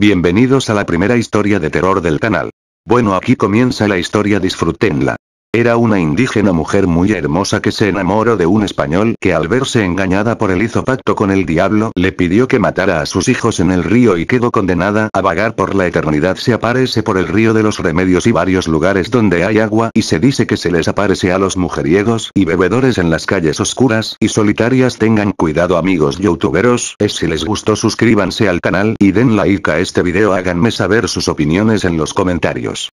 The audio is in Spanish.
Bienvenidos a la primera historia de terror del canal. Bueno aquí comienza la historia disfrútenla. Era una indígena mujer muy hermosa que se enamoró de un español que al verse engañada por el hizo pacto con el diablo le pidió que matara a sus hijos en el río y quedó condenada a vagar por la eternidad. Se aparece por el río de los remedios y varios lugares donde hay agua y se dice que se les aparece a los mujeriegos y bebedores en las calles oscuras y solitarias. Tengan cuidado amigos youtuberos, es si les gustó suscríbanse al canal y den like a este video háganme saber sus opiniones en los comentarios.